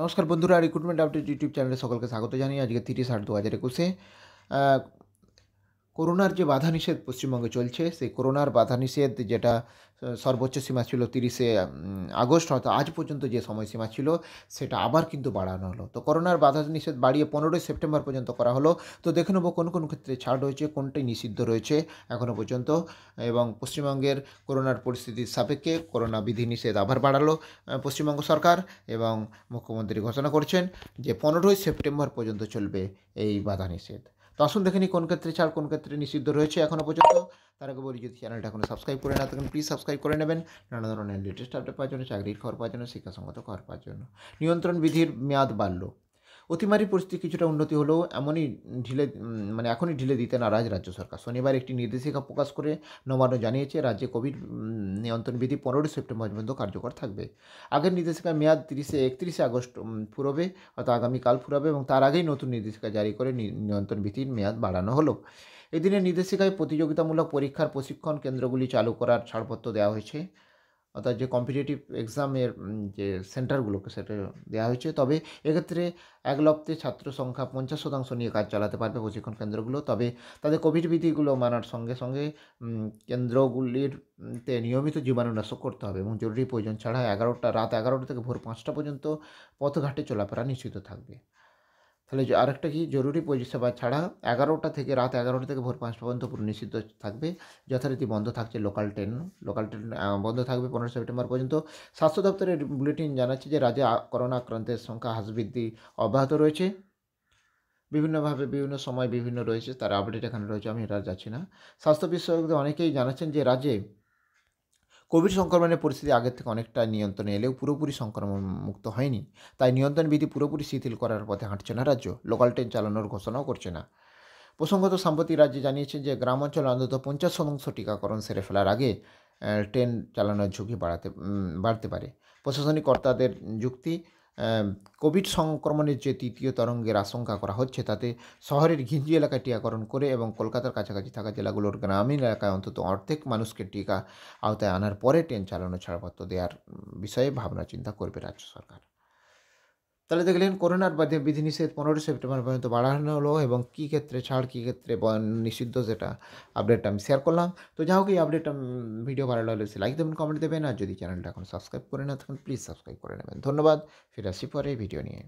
নমস্কার বন্ধুরা recruitment update YouTube চ্যানেলে সকলকে স্বাগত জানিয়ে আজকে তিরিশ আট দু হাজার একুশে করোনার যে বাধা নিষেধ পশ্চিমবঙ্গে চলছে সেই করোনার বাধা নিষেধ যেটা সর্বোচ্চ সীমা ছিল তিরিশে আগস্ট হয়তো আজ পর্যন্ত যে সময়সীমা ছিল সেটা আবার কিন্তু বাড়ানো হলো তো করোনার বাধা নিষেধ বাড়িয়ে পনেরোই সেপ্টেম্বর পর্যন্ত করা হলো তো দেখে নেবো কোন কোন ক্ষেত্রে ছাড় রয়েছে কোনটাই নিষিদ্ধ রয়েছে এখনও পর্যন্ত এবং পশ্চিমবঙ্গের করোনার পরিস্থিতির সাপেক্ষে করোনা বিধিনিষেধ আবার বাড়ালো পশ্চিমবঙ্গ সরকার এবং মুখ্যমন্ত্রী ঘোষণা করছেন যে পনেরোই সেপ্টেম্বর পর্যন্ত চলবে এই বাধা নিষেধ তো আসুন দেখেনি কোন ক্ষেত্রে ছাড় কোন ক্ষেত্রে নিষিদ্ধ রয়েছে এখনও পর্যন্ত তার আগে বলি যদি চ্যানেলটা এখনও সাবস্ক্রাইব করে না থাকেন প্লিজ সাবস্ক্রাইব করে নেবেন নানা ধরনের লেটেস্ট আপডেট পাওয়ার জন্য চাকরির খবর পাওয়ার জন্য শিক্ষাসঙ্গত খবর পাওয়ার জন্য নিয়ন্ত্রণ বিধির মেয়াদ বাড়ল অতিমারী পরিস্থিতি কিছুটা উন্নতি হলেও এমনই ঢিলে মানে এখনই ঢিলে দিতে নারাজ রাজ্য সরকার শনিবার একটি নির্দেশিকা প্রকাশ করে নবান্ন জানিয়েছে রাজ্যে কোভিড নিয়ন্ত্রণ বিধি পনেরোই সেপ্টেম্বর পর্যন্ত কার্যকর থাকবে আগের নির্দেশিকা মেয়াদ তিরিশে একত্রিশে আগস্ট ফুরবে অর্থাৎ আগামীকাল ফুরাবে এবং তার আগেই নতুন নির্দেশিকা জারি করে নিয়ন্ত্রণ বিধির মেয়াদ বাড়ানো হলো এদিনের নির্দেশিকায় প্রতিযোগিতামূলক পরীক্ষার প্রশিক্ষণ কেন্দ্রগুলি চালু করার ছাড়পত্র দেওয়া হয়েছে অর্থাৎ যে কম্পিটিটিভ এক্সামের যে সেন্টারগুলোকে সেটা দেওয়া হয়েছে তবে এক্ষেত্রে এক লপ্তে ছাত্র সংখ্যা পঞ্চাশ শতাংশ নিয়ে কাজ চালাতে পারবে প্রশিক্ষণ কেন্দ্রগুলো তবে তাদের কোভিড বিধিগুলো মানার সঙ্গে সঙ্গে কেন্দ্রগুলির তে নিয়মিত জীবাণুনাশক করতে হবে এবং জরুরি প্রয়োজন ছাড়া এগারোটা রাত এগারোটা থেকে ভোর পাঁচটা পর্যন্ত পথঘাটে চলাফেরা নিশ্চিত থাকবে তাহলে আরেকটা কি জরুরি পরিষেবা ছাড়া এগারোটা থেকে রাত এগারোটা থেকে ভোর পাঁচটা পর্যন্ত পুরো নিষিদ্ধ থাকবে যথারীতি বন্ধ থাকছে লোকাল ট্রেন লোকাল ট্রেন বন্ধ থাকবে পনেরো সেপ্টেম্বর পর্যন্ত স্বাস্থ্য দপ্তরের বুলেটিন জানাচ্ছে যে রাজ্যে করোনা আক্রান্তের সংখ্যা বৃদ্ধি অব্যাহত রয়েছে বিভিন্নভাবে বিভিন্ন সময় বিভিন্ন রয়েছে তার আপডেট এখানে রয়েছে আমি এটা যাচ্ছি না স্বাস্থ্য বিশেষজ্ঞদের অনেকেই জানাচ্ছেন যে রাজ্যে কোভিড সংক্রমণের পরিস্থিতি আগের থেকে অনেকটা নিয়ন্ত্রণে এলেও পুরোপুরি সংক্রমণ মুক্ত হয়নি তাই নিয়ন্ত্রণ বিধি পুরোপুরি শিথিল করার পথে হাঁটছে না রাজ্য লোকাল ট্রেন চালানোর ঘোষণাও করছে না প্রসঙ্গত সাম্প্রতিক রাজ্যে জানিয়েছেন যে অঞ্চলে অন্তত পঞ্চাশ শতাংশ টিকাকরণ সেরে ফেলার আগে ট্রেন চালানোর ঝুঁকি বাড়াতে বাড়তে পারে প্রশাসনিক কর্তাদের যুক্তি কোভিড সংক্রমণের যে তৃতীয় তরঙ্গের আশঙ্কা করা হচ্ছে তাতে শহরের ঘিঞ্জি এলাকায় টিকাকরণ করে এবং কলকাতার কাছাকাছি থাকা জেলাগুলোর গ্রামীণ এলাকায় অন্তত অর্ধেক মানুষকে টিকা আওতায় আনার পরে ট্রেন চালানো ছাড়পত্র দেওয়ার বিষয়ে ভাবনা চিন্তা করবে রাজ্য সরকার তাহলে দেখলেন করোনার বাদে বিধিনিষেধ পনেরোই সেপ্টেম্বর পর্যন্ত বাড়ানো হলো এবং কী ক্ষেত্রে ছাড় কী ক্ষেত্রে নিষিদ্ধ সেটা আপডেটটা আমি শেয়ার করলাম তো যা হোক এই আপডেটটা ভিডিও ভালো লাগলে লাইক দেবেন কমেন্ট দেবেন আর যদি চ্যানেলটা এখন সাবস্ক্রাইব করে না থাকেন প্লিজ সাবস্ক্রাইব করে নেবেন ধন্যবাদ ফিরে আসি পরে ভিডিও নিয়ে